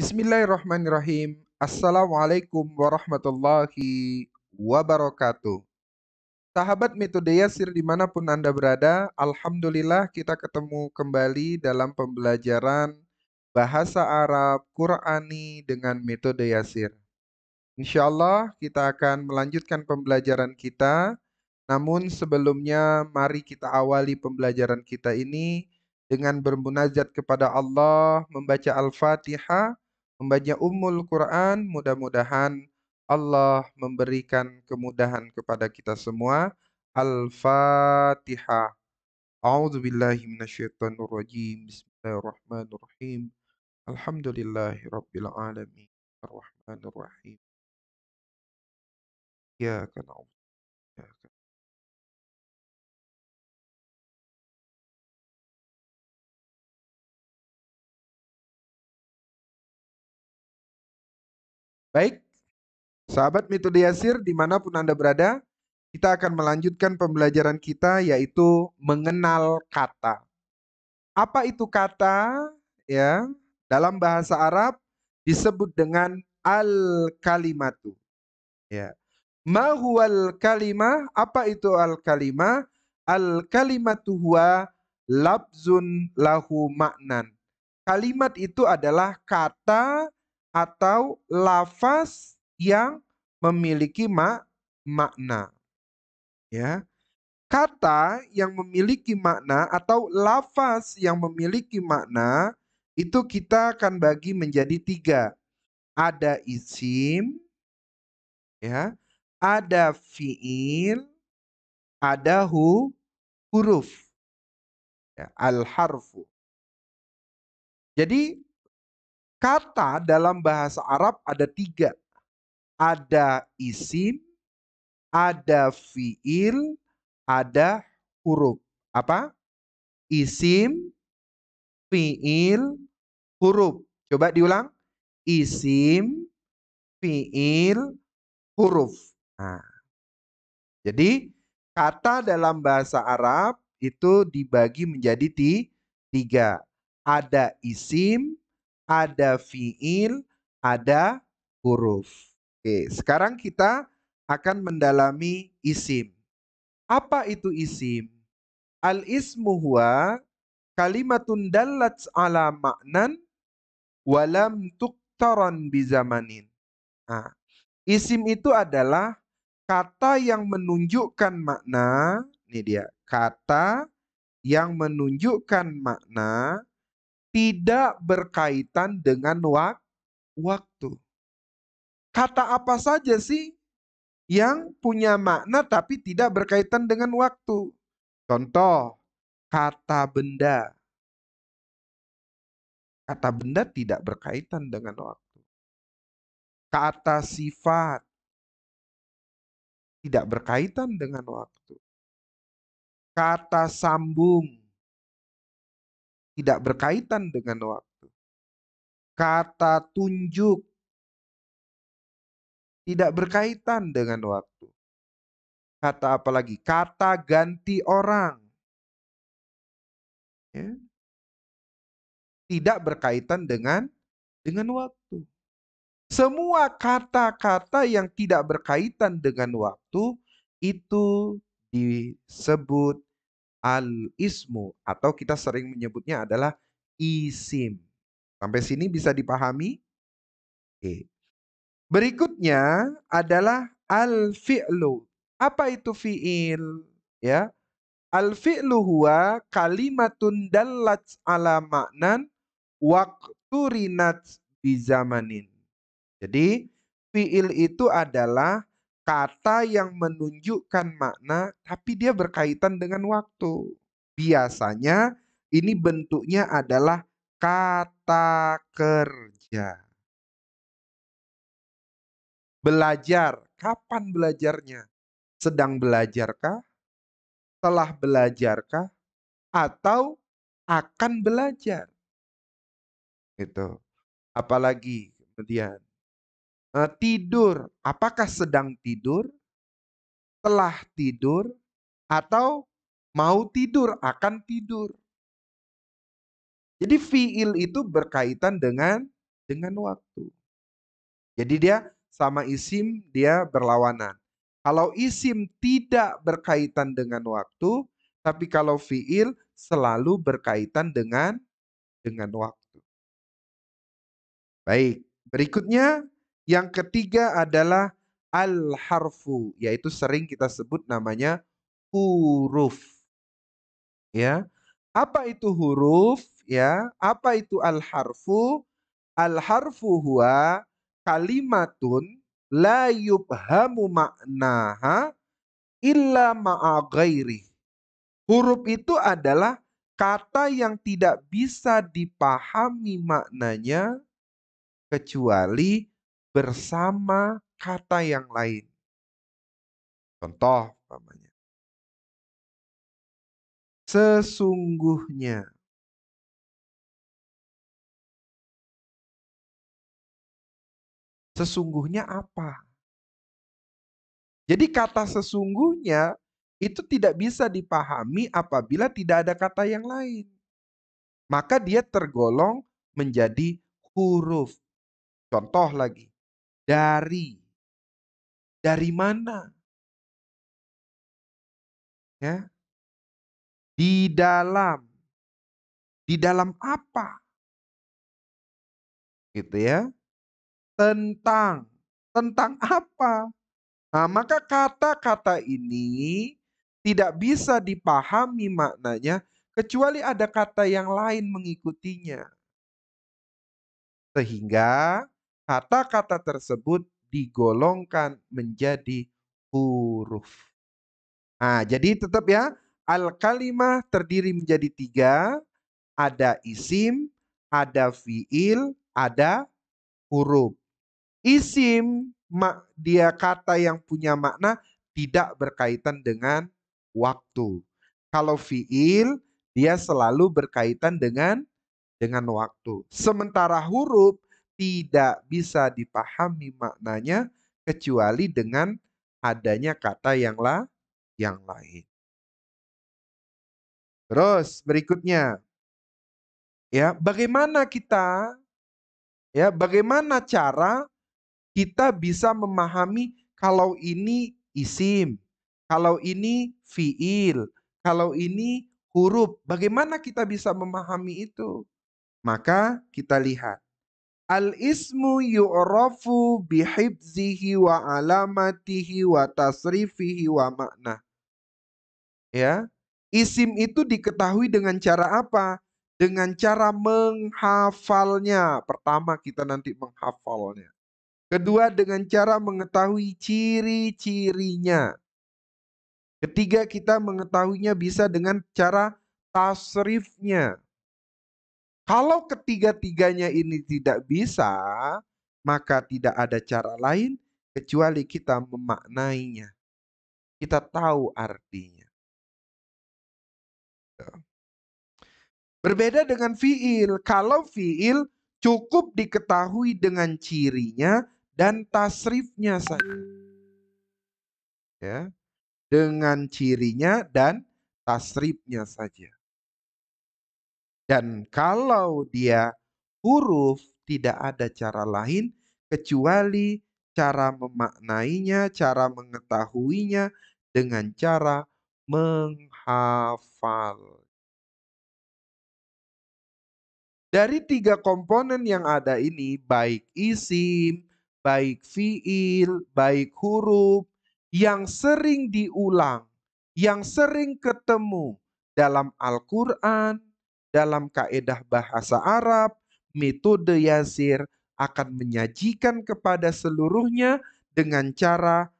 Bismillahirrahmanirrahim. Assalamualaikum warahmatullahi wabarakatuh. Sahabat metode Yasir dimanapun Anda berada, Alhamdulillah kita ketemu kembali dalam pembelajaran bahasa Arab Qur'ani dengan metode Yasir. Insyaallah kita akan melanjutkan pembelajaran kita, namun sebelumnya mari kita awali pembelajaran kita ini dengan bermunajat kepada Allah, membaca Al-Fatihah, membaca Ummul Quran. Mudah-mudahan Allah memberikan kemudahan kepada kita semua. Al-Fatihah. A'udzu billahi minasyaitonir rajim. Bismillahirrahmanirrahim. Alhamdulillahi rabbil alamin. Arrahmanirrahim. Ya kana'ud. Ya kana. Baik, sahabat metode Yasir dimanapun Anda berada, kita akan melanjutkan pembelajaran kita yaitu mengenal kata. Apa itu kata? Ya, dalam bahasa Arab disebut dengan al-kalimatu. Ya. Ma huwal kalimah? Apa itu al-kalimah? Al-kalimatu huwa labzun lahu maknan. Kalimat itu adalah kata atau lafaz yang memiliki mak makna. Ya. Kata yang memiliki makna atau lafaz yang memiliki makna itu kita akan bagi menjadi tiga. Ada isim, ya, ada fiil, ada hu, huruf, ya, al harfu. Jadi Kata dalam bahasa Arab ada tiga. Ada isim, ada fiil, ada huruf. Apa? Isim, fiil, huruf. Coba diulang. Isim, fiil, huruf. Nah. Jadi kata dalam bahasa Arab itu dibagi menjadi tiga. Ada isim, ada fiil, ada huruf. Oke, sekarang kita akan mendalami isim. Apa itu isim? Al ismu huwa kalimatun dallat ala maknan walam tuktaran bizamanin. Nah, isim itu adalah kata yang menunjukkan makna, ini dia, kata yang menunjukkan makna tidak berkaitan dengan waktu. Kata apa saja sih yang punya makna tapi tidak berkaitan dengan waktu? Contoh, kata benda. Kata benda tidak berkaitan dengan waktu. Kata sifat tidak berkaitan dengan waktu. Kata sambung tidak berkaitan dengan waktu. Kata tunjuk tidak berkaitan dengan waktu. Kata apalagi? Kata ganti orang. Ya. Tidak berkaitan dengan dengan waktu. Semua kata-kata yang tidak berkaitan dengan waktu itu disebut al-ismu atau kita sering menyebutnya adalah isim. Sampai sini bisa dipahami? Oke. Berikutnya adalah al-fi'lu. Apa itu fi'il? Ya. Al-fi'lu huwa kalimatun dallat ala maknan waktu waqturinat bizamanin. Jadi fi'il itu adalah kata yang menunjukkan makna, tapi dia berkaitan dengan waktu. Biasanya ini bentuknya adalah kata kerja. Belajar, kapan belajarnya? Sedang belajarkah? Telah belajarkah? Atau akan belajar? Itu. Apalagi kemudian Eh, tidur. Apakah sedang tidur, telah tidur, atau mau tidur, akan tidur. Jadi fiil itu berkaitan dengan dengan waktu. Jadi dia sama isim dia berlawanan. Kalau isim tidak berkaitan dengan waktu, tapi kalau fiil selalu berkaitan dengan dengan waktu. Baik, berikutnya yang ketiga adalah al-harfu, yaitu sering kita sebut namanya huruf. Ya. Apa itu huruf? Ya, apa itu al-harfu? Al-harfu huwa kalimatun la yubhamu maknaha illa ma'a Huruf itu adalah kata yang tidak bisa dipahami maknanya kecuali bersama kata yang lain. Contoh, namanya. Sesungguhnya. Sesungguhnya apa? Jadi kata sesungguhnya itu tidak bisa dipahami apabila tidak ada kata yang lain. Maka dia tergolong menjadi huruf. Contoh lagi dari dari mana? Ya. Di dalam di dalam apa? Gitu ya. Tentang tentang apa? Nah, maka kata-kata ini tidak bisa dipahami maknanya kecuali ada kata yang lain mengikutinya. Sehingga kata-kata tersebut digolongkan menjadi huruf. Nah, jadi tetap ya, al-kalimah terdiri menjadi tiga, ada isim, ada fiil, ada huruf. Isim, dia kata yang punya makna tidak berkaitan dengan waktu. Kalau fiil, dia selalu berkaitan dengan dengan waktu. Sementara huruf tidak bisa dipahami maknanya kecuali dengan adanya kata yang la yang lain. Terus berikutnya ya, bagaimana kita ya, bagaimana cara kita bisa memahami kalau ini isim, kalau ini fiil, kalau ini huruf, bagaimana kita bisa memahami itu? Maka kita lihat Al ismu yu'rafu bihibzihi wa alamatihi wa tasrifihi wa makna. Ya. Isim itu diketahui dengan cara apa? Dengan cara menghafalnya. Pertama kita nanti menghafalnya. Kedua dengan cara mengetahui ciri-cirinya. Ketiga kita mengetahuinya bisa dengan cara tasrifnya. Kalau ketiga-tiganya ini tidak bisa, maka tidak ada cara lain kecuali kita memaknainya. Kita tahu artinya. Berbeda dengan fiil. Kalau fiil cukup diketahui dengan cirinya dan tasrifnya saja. Ya. Dengan cirinya dan tasrifnya saja. Dan kalau dia huruf tidak ada cara lain kecuali cara memaknainya, cara mengetahuinya dengan cara menghafal. Dari tiga komponen yang ada ini, baik isim, baik fiil, baik huruf, yang sering diulang, yang sering ketemu dalam Al-Quran, dalam kaedah bahasa Arab, metode yasir akan menyajikan kepada seluruhnya dengan cara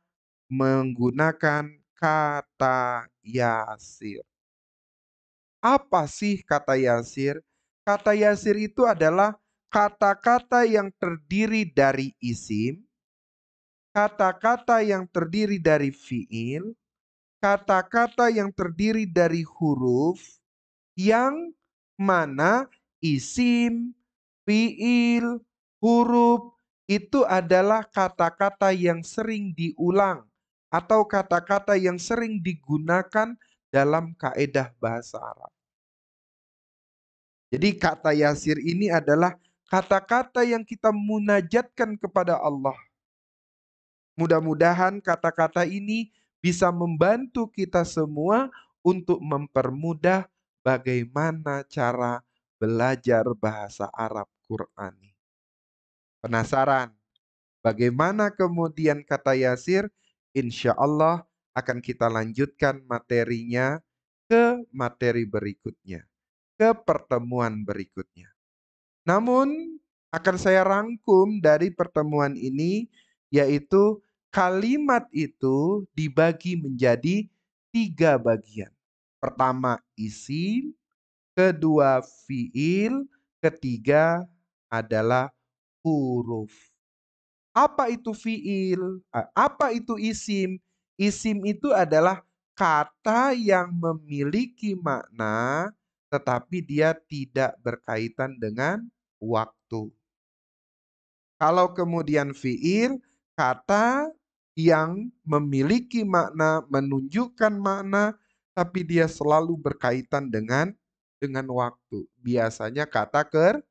menggunakan kata Yasir. Apa sih kata Yasir? Kata Yasir itu adalah kata-kata yang terdiri dari isim, kata-kata yang terdiri dari fiil, kata-kata yang terdiri dari huruf yang mana isim, fiil, huruf itu adalah kata-kata yang sering diulang atau kata-kata yang sering digunakan dalam kaedah bahasa Arab. Jadi kata yasir ini adalah kata-kata yang kita munajatkan kepada Allah. Mudah-mudahan kata-kata ini bisa membantu kita semua untuk mempermudah bagaimana cara belajar bahasa Arab Qurani. Penasaran? Bagaimana kemudian kata Yasir? Insya Allah akan kita lanjutkan materinya ke materi berikutnya, ke pertemuan berikutnya. Namun, akan saya rangkum dari pertemuan ini, yaitu kalimat itu dibagi menjadi tiga bagian. Pertama isim, kedua fiil, ketiga adalah huruf. Apa itu fiil? Apa itu isim? Isim itu adalah kata yang memiliki makna tetapi dia tidak berkaitan dengan waktu. Kalau kemudian fiil, kata yang memiliki makna, menunjukkan makna, tapi dia selalu berkaitan dengan dengan waktu. Biasanya kata ker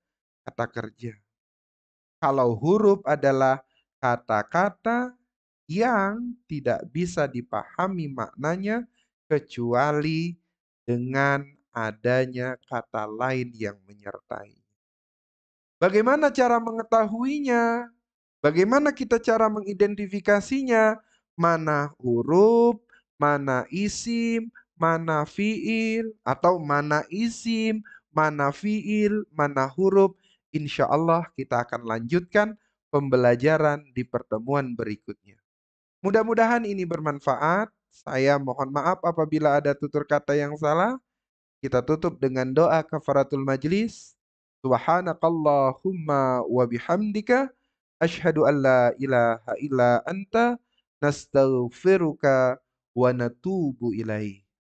kata kerja. Kalau huruf adalah kata-kata yang tidak bisa dipahami maknanya kecuali dengan adanya kata lain yang menyertai. Bagaimana cara mengetahuinya? Bagaimana kita cara mengidentifikasinya? Mana huruf, mana isim, mana fiil atau mana isim, mana fiil, mana huruf. Insya Allah kita akan lanjutkan pembelajaran di pertemuan berikutnya. Mudah-mudahan ini bermanfaat. Saya mohon maaf apabila ada tutur kata yang salah. Kita tutup dengan doa kafaratul majlis. Subhanakallahumma wa bihamdika asyhadu an la ilaha illa anta nastaghfiruka wa natubu ilaih.